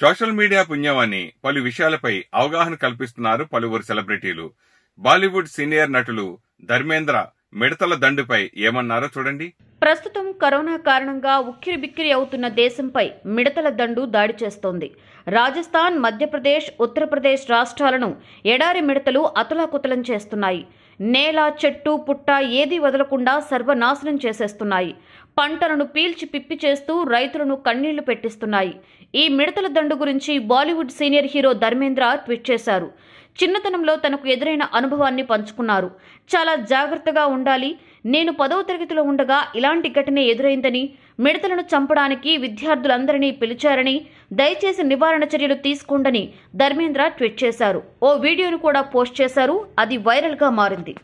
social media పుణ్యమని పలు విషయాలపై అవగాహన కల్పిస్తున్నారు పలువురు సెలబ్రిటీలు బాలీవుడ్ సీనియర్ నటులు ధర్మేంద్ర మిడతల దండుపై ఏమన్నారో చూడండి ప్రస్తుతం కరోనా కారణంగా ఉక్కిరి బిక్కిరి అవుతున్న దేశంపై మిడతల దండు దాడి చేస్తోంది రాజస్థాన్ మధ్యప్రదేశ్ ఉత్తరప్రదేశ్ రాష్ట్రాలను ఎడారి మిడతలు అతలాకుతలం చేస్తున్నాయి నేల చెట్టు పుట్ట ఏది వదలకుండా సర్వనాశనం చేసేస్తున్నాయి పంటలను పీల్చి పిప్పి చేస్తూ రైతులను కన్నీళ్లు పెట్టిస్తున్నాయి ఈ మిడతల దండు గురించి Bollywood senior hero Dharmendra tweet చేశారు చిన్నతనంలో తనకు ఎదురైన అనుభవాన్ని పంచుకున్నారు చాలా జాగ్రత్తగా ఉండాలి నేను పదవ తరగతిలో ఉండగా ఇలాంటి ఘటన ఎదురైందని మిడతలను చంపడానికి విద్యార్థులందరినీ పిలిచారని దయచేసి నివారణ చర్యలు తీసుకోండని ధర్మేంద్ర ట్వీట్ చేశారు ఓ వీడియోను కూడా పోస్ట్ చేశారు అది వైరల్గా మారింది